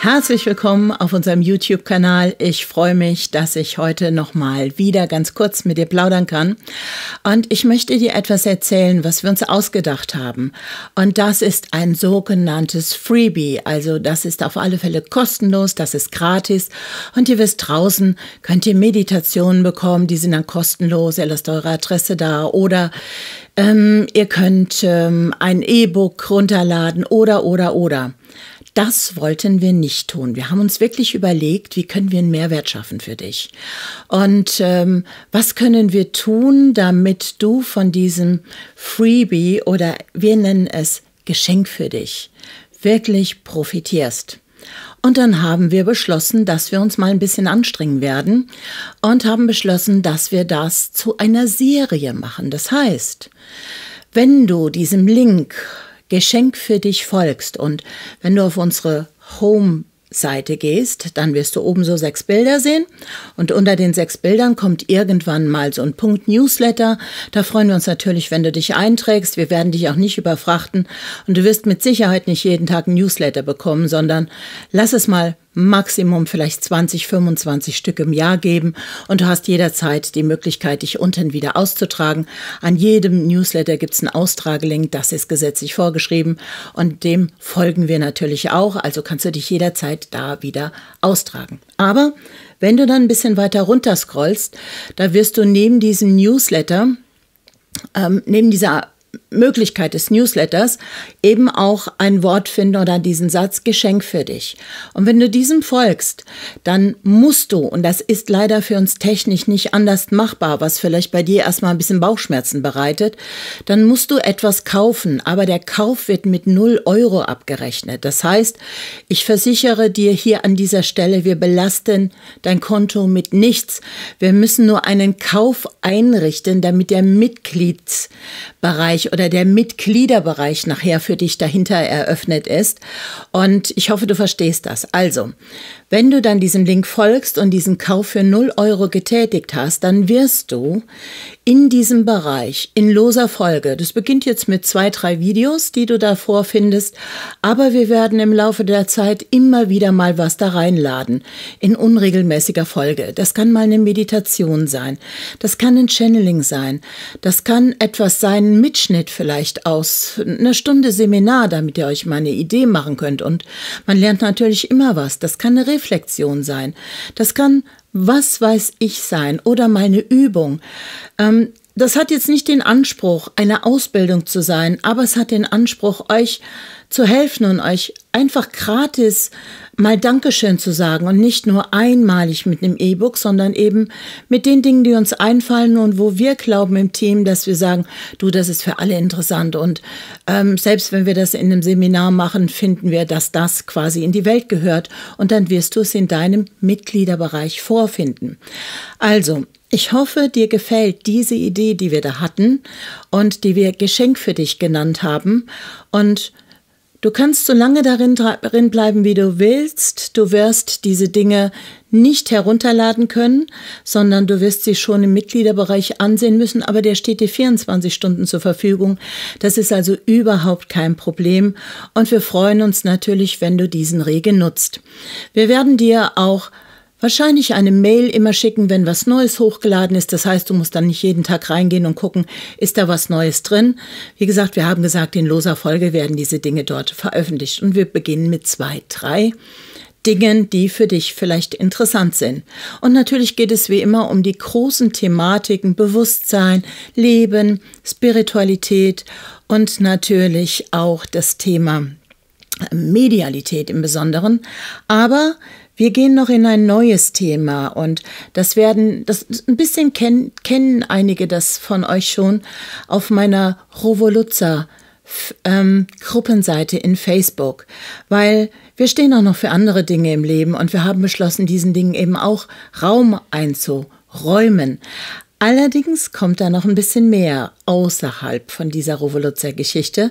Herzlich willkommen auf unserem YouTube-Kanal. Ich freue mich, dass ich heute nochmal wieder ganz kurz mit dir plaudern kann. Und ich möchte dir etwas erzählen, was wir uns ausgedacht haben. Und das ist ein sogenanntes Freebie. Also das ist auf alle Fälle kostenlos, das ist gratis. Und ihr wisst, draußen könnt ihr Meditationen bekommen, die sind dann kostenlos. Ihr lasst eure Adresse da oder ähm, ihr könnt ähm, ein E-Book runterladen oder, oder, oder das wollten wir nicht tun. Wir haben uns wirklich überlegt, wie können wir einen Mehrwert schaffen für dich? Und ähm, was können wir tun, damit du von diesem Freebie oder wir nennen es Geschenk für dich wirklich profitierst? Und dann haben wir beschlossen, dass wir uns mal ein bisschen anstrengen werden und haben beschlossen, dass wir das zu einer Serie machen. Das heißt, wenn du diesem Link Geschenk für dich folgst. Und wenn du auf unsere Home Seite gehst, dann wirst du oben so sechs Bilder sehen und unter den sechs Bildern kommt irgendwann mal so ein Punkt Newsletter. Da freuen wir uns natürlich, wenn du dich einträgst. Wir werden dich auch nicht überfrachten und du wirst mit Sicherheit nicht jeden Tag ein Newsletter bekommen, sondern lass es mal Maximum vielleicht 20, 25 Stück im Jahr geben und du hast jederzeit die Möglichkeit, dich unten wieder auszutragen. An jedem Newsletter gibt es einen Austragelink, das ist gesetzlich vorgeschrieben und dem folgen wir natürlich auch, also kannst du dich jederzeit da wieder austragen. Aber wenn du dann ein bisschen weiter runter scrollst, da wirst du neben diesem Newsletter, ähm, neben dieser Möglichkeit des Newsletters eben auch ein Wort finden oder diesen Satz Geschenk für dich. Und wenn du diesem folgst, dann musst du, und das ist leider für uns technisch nicht anders machbar, was vielleicht bei dir erstmal ein bisschen Bauchschmerzen bereitet, dann musst du etwas kaufen, aber der Kauf wird mit 0 Euro abgerechnet. Das heißt, ich versichere dir hier an dieser Stelle, wir belasten dein Konto mit nichts. Wir müssen nur einen Kauf einrichten, damit der Mitgliedsbereich Bereich oder der Mitgliederbereich nachher für dich dahinter eröffnet ist. Und ich hoffe, du verstehst das. Also, wenn du dann diesem Link folgst und diesen Kauf für 0 Euro getätigt hast, dann wirst du in diesem Bereich in loser Folge, das beginnt jetzt mit zwei, drei Videos, die du da vorfindest, aber wir werden im Laufe der Zeit immer wieder mal was da reinladen, in unregelmäßiger Folge. Das kann mal eine Meditation sein, das kann ein Channeling sein, das kann etwas sein ein Mitschnitt Ausschnitt vielleicht aus einer Stunde Seminar, damit ihr euch mal eine Idee machen könnt. Und man lernt natürlich immer was. Das kann eine Reflexion sein. Das kann was weiß ich sein oder meine Übung. Ähm, das hat jetzt nicht den Anspruch, eine Ausbildung zu sein, aber es hat den Anspruch, euch zu helfen und euch einfach gratis mal Dankeschön zu sagen und nicht nur einmalig mit einem E-Book, sondern eben mit den Dingen, die uns einfallen und wo wir glauben im Team, dass wir sagen, du, das ist für alle interessant und ähm, selbst wenn wir das in einem Seminar machen, finden wir, dass das quasi in die Welt gehört und dann wirst du es in deinem Mitgliederbereich vorfinden. Also, ich hoffe, dir gefällt diese Idee, die wir da hatten und die wir Geschenk für dich genannt haben. Und du kannst so lange darin, darin bleiben, wie du willst. Du wirst diese Dinge nicht herunterladen können, sondern du wirst sie schon im Mitgliederbereich ansehen müssen, aber der steht dir 24 Stunden zur Verfügung. Das ist also überhaupt kein Problem und wir freuen uns natürlich, wenn du diesen Regen nutzt. Wir werden dir auch Wahrscheinlich eine Mail immer schicken, wenn was Neues hochgeladen ist. Das heißt, du musst dann nicht jeden Tag reingehen und gucken, ist da was Neues drin. Wie gesagt, wir haben gesagt, in loser Folge werden diese Dinge dort veröffentlicht. Und wir beginnen mit zwei, drei Dingen, die für dich vielleicht interessant sind. Und natürlich geht es wie immer um die großen Thematiken Bewusstsein, Leben, Spiritualität und natürlich auch das Thema Medialität im Besonderen. Aber wir gehen noch in ein neues Thema und das werden, das ein bisschen ken, kennen einige das von euch schon auf meiner Rovoluzza ähm, Gruppenseite in Facebook, weil wir stehen auch noch für andere Dinge im Leben und wir haben beschlossen, diesen Dingen eben auch Raum einzuräumen. Allerdings kommt da noch ein bisschen mehr außerhalb von dieser Revoluzzer-Geschichte.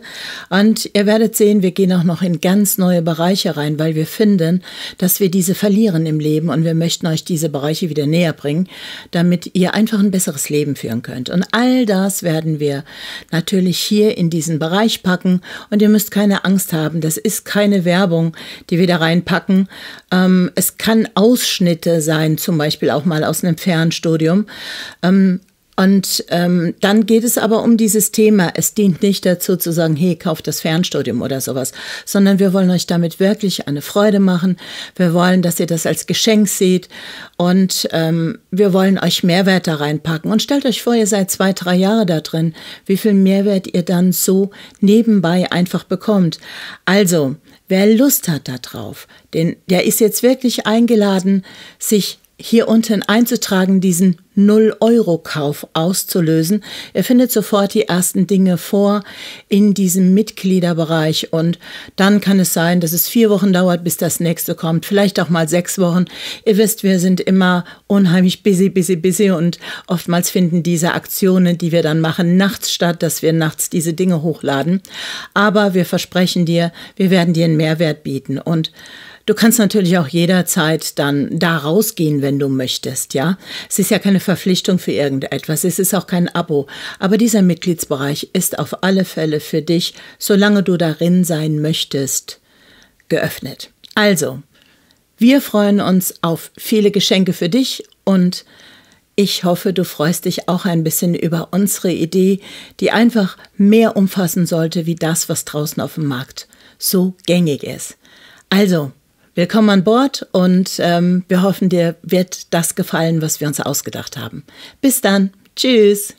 Und ihr werdet sehen, wir gehen auch noch in ganz neue Bereiche rein, weil wir finden, dass wir diese verlieren im Leben und wir möchten euch diese Bereiche wieder näher bringen, damit ihr einfach ein besseres Leben führen könnt. Und all das werden wir natürlich hier in diesen Bereich packen und ihr müsst keine Angst haben, das ist keine Werbung, die wir da reinpacken. Ähm, es kann Ausschnitte sein, zum Beispiel auch mal aus einem Fernstudium. Ähm, und ähm, dann geht es aber um dieses Thema. Es dient nicht dazu zu sagen, hey, kauft das Fernstudium oder sowas, sondern wir wollen euch damit wirklich eine Freude machen. Wir wollen, dass ihr das als Geschenk seht und ähm, wir wollen euch Mehrwert da reinpacken. Und stellt euch vor, ihr seid zwei, drei Jahre da drin, wie viel Mehrwert ihr dann so nebenbei einfach bekommt. Also, wer Lust hat da drauf, den, der ist jetzt wirklich eingeladen, sich hier unten einzutragen, diesen Null-Euro-Kauf auszulösen. Er findet sofort die ersten Dinge vor in diesem Mitgliederbereich und dann kann es sein, dass es vier Wochen dauert, bis das nächste kommt, vielleicht auch mal sechs Wochen. Ihr wisst, wir sind immer unheimlich busy, busy, busy und oftmals finden diese Aktionen, die wir dann machen, nachts statt, dass wir nachts diese Dinge hochladen. Aber wir versprechen dir, wir werden dir einen Mehrwert bieten und Du kannst natürlich auch jederzeit dann da rausgehen, wenn du möchtest, ja. Es ist ja keine Verpflichtung für irgendetwas, es ist auch kein Abo, aber dieser Mitgliedsbereich ist auf alle Fälle für dich, solange du darin sein möchtest, geöffnet. Also, wir freuen uns auf viele Geschenke für dich und ich hoffe, du freust dich auch ein bisschen über unsere Idee, die einfach mehr umfassen sollte wie das, was draußen auf dem Markt so gängig ist. Also, Willkommen an Bord und ähm, wir hoffen, dir wird das gefallen, was wir uns ausgedacht haben. Bis dann. Tschüss.